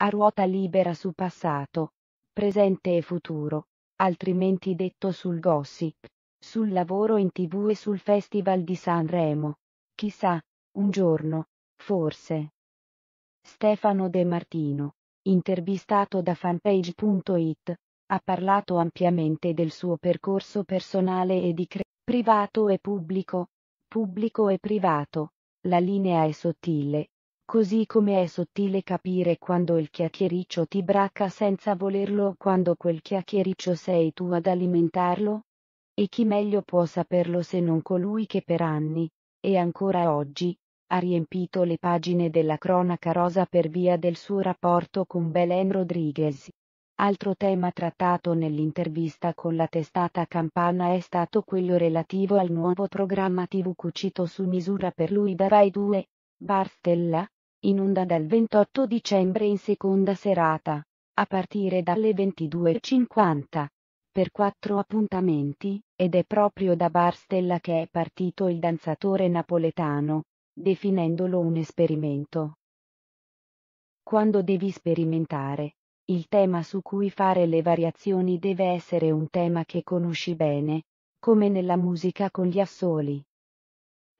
a ruota libera su passato, presente e futuro, altrimenti detto sul gossip, sul lavoro in tv e sul Festival di Sanremo. Chissà, un giorno, forse. Stefano De Martino, intervistato da fanpage.it, ha parlato ampiamente del suo percorso personale e di cre- privato e pubblico, pubblico e privato. La linea è sottile, Così come è sottile capire quando il chiacchiericcio ti bracca senza volerlo o quando quel chiacchiericcio sei tu ad alimentarlo? E chi meglio può saperlo se non colui che per anni, e ancora oggi, ha riempito le pagine della cronaca rosa per via del suo rapporto con Belen Rodriguez. Altro tema trattato nell'intervista con la testata Campana è stato quello relativo al nuovo programma TV cucito su misura per lui da Rai 2, Barstella, in onda dal 28 dicembre in seconda serata, a partire dalle 22.50, per quattro appuntamenti, ed è proprio da Barstella che è partito il danzatore napoletano, definendolo un esperimento. Quando devi sperimentare, il tema su cui fare le variazioni deve essere un tema che conosci bene, come nella musica con gli assoli.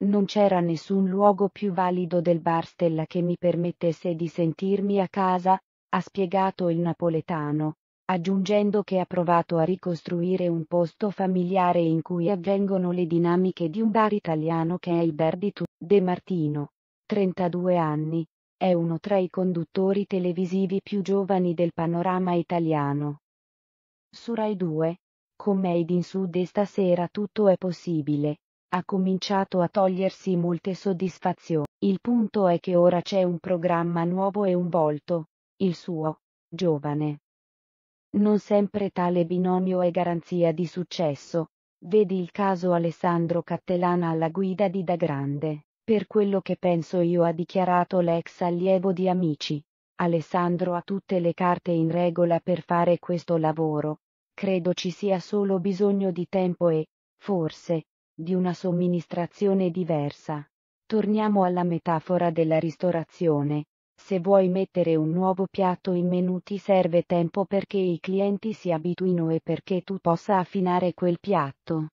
Non c'era nessun luogo più valido del bar Stella che mi permettesse di sentirmi a casa, ha spiegato il napoletano, aggiungendo che ha provato a ricostruire un posto familiare in cui avvengono le dinamiche di un bar italiano che è il bar di Tu, De Martino. 32 anni, è uno tra i conduttori televisivi più giovani del panorama italiano. Su Rai 2, con Made in Sud e stasera tutto è possibile, ha cominciato a togliersi molte soddisfazioni. Il punto è che ora c'è un programma nuovo e un volto, il suo, giovane. Non sempre tale binomio è garanzia di successo. Vedi il caso Alessandro Cattelana alla guida di Da Grande. Per quello che penso io ha dichiarato l'ex allievo di Amici. Alessandro ha tutte le carte in regola per fare questo lavoro. Credo ci sia solo bisogno di tempo e, forse, di una somministrazione diversa. Torniamo alla metafora della ristorazione. Se vuoi mettere un nuovo piatto in menù ti serve tempo perché i clienti si abituino e perché tu possa affinare quel piatto.